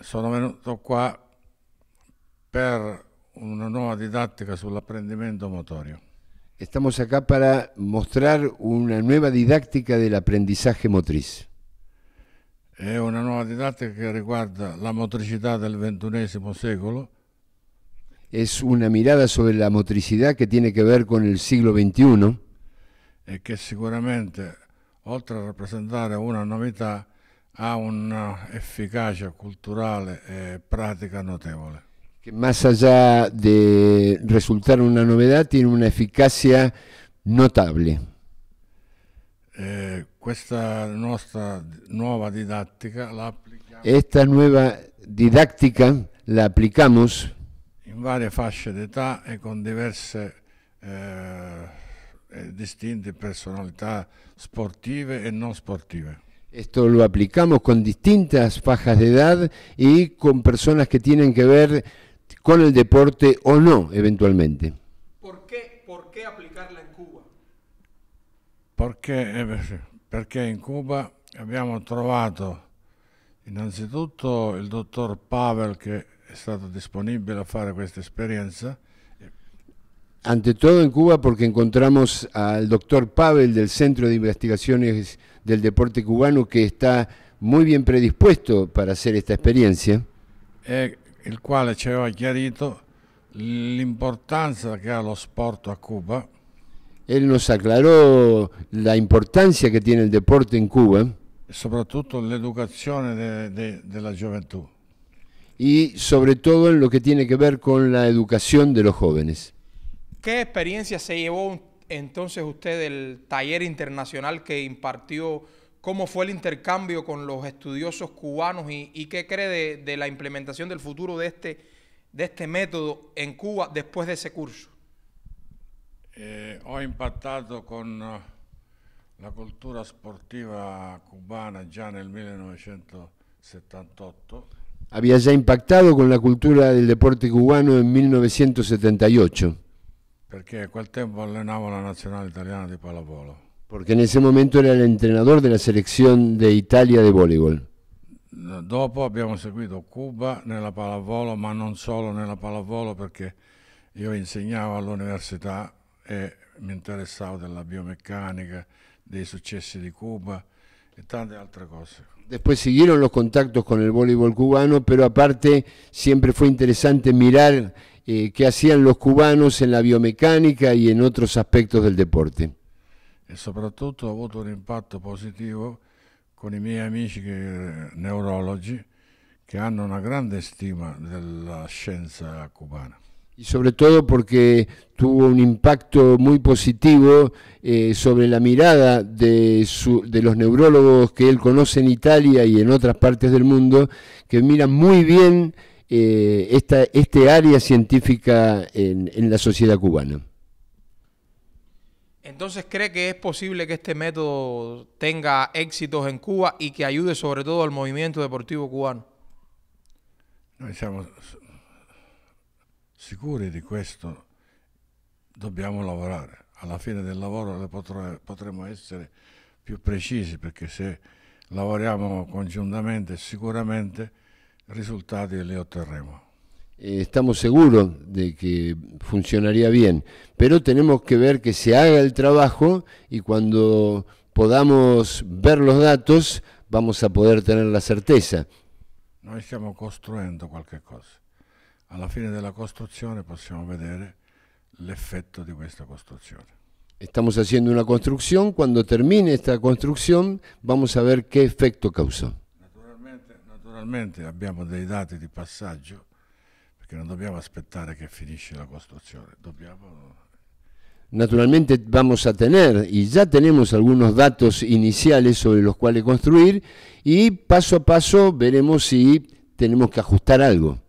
sono venuto qua per una nueva didáctica sobre el motorio. Estamos acá para mostrar una nueva didáctica del aprendizaje motriz. Es una nueva didáctica que riguarda la motricidad del XXI siglo. Es una mirada sobre la motricidad que tiene que ver con el siglo XXI. Y e que seguramente, oltre a representar una novedad, ha un'efficacia eh, culturale e pratica notevole. Che más allá de resultar una novità, tiene una eficacia notable. Eh, questa nostra nuova didattica la applichiamo. Esta nueva didáctica la aplicamos in varie fasce d'età e con diverse eh, distinte personalità sportive e non sportive. Esto lo aplicamos con distintas fajas de edad y con personas que tienen que ver con el deporte o no, eventualmente. ¿Por qué, por qué aplicarla en Cuba? Porque eh, pues, porque en Cuba hemos encontrado, innanzitutto il doctor Pavel que è stato disponibile a hacer esta experiencia ante todo en Cuba porque encontramos al doctor Pavel del Centro de Investigaciones del Deporte Cubano que está muy bien predispuesto para hacer esta experiencia. Eh, el cual nos importancia que ha lo a Cuba. Él nos aclaró la importancia que tiene el deporte en Cuba. Sobre en la educación de, la juventud. Y sobre todo en lo que tiene que ver con la educación de los jóvenes. ¿Qué experiencia se llevó entonces usted del taller internacional que impartió? ¿Cómo fue el intercambio con los estudiosos cubanos y, qué cree de, la implementación del futuro de este, de este método en Cuba después de ese curso? Eh, impactado con eh, la cultura deportiva cubana en el 1978. Había ya impactado con la cultura del deporte cubano en 1978. Perché a quel tempo allenavo la nazionale Italiana di pallavolo. Perché in ese momento era l'entrenatore della selezione d'Italia di de voleibol. Dopo abbiamo seguito Cuba nella pallavolo, ma non solo nella pallavolo perché io insegnavo all'università e mi interessavo della biomeccanica, dei successi di Cuba e tante altre cose. Después siguieron los contactos con el voleibol cubano, pero aparte siempre fue interesante mirar Eh, que hacían los cubanos en la biomecánica y en otros aspectos del deporte. E sobre todo ha avuto un impacto positivo con mis amigos amici que neurologi una gran una grande la la ciencia cubana. y sobre todo porque tuvo un impacto muy positivo eh, sobre la mirada de, los neurólogos que él conoce en Italia y en otras partes del mundo, que miran muy bien eh, esta, este área científica en, la sociedad cubana. Entonces, ¿cree que es posible que este método tenga éxitos en Cuba y que ayude sobre todo al movimiento deportivo cubano? Noi siamo sicuri di questo, dobbiamo lavorare. Alla fine del lavoro podremos potremo essere più precisi perché se lavoriamo congiuntamente sicuramente Resultado de Leo eh, estamos seguros de que funcionaría bien, pero tenemos que ver que se haga el trabajo y cuando podamos ver los datos vamos a poder tener la certeza. no estamos construyendo cosa. ver el efecto de construcción. Estamos haciendo una construcción, cuando termine esta construcción vamos a ver qué efecto causó. Naturalmente abbiamo dei dati di passaggio perché non dobbiamo aspettare che finisce la costruzione Dobbiamo... Naturalmente vamos a tener y ya tenemos algunos datos iniciales sobre los cuales construir y paso a paso veremos si tenemos que ajustar algo.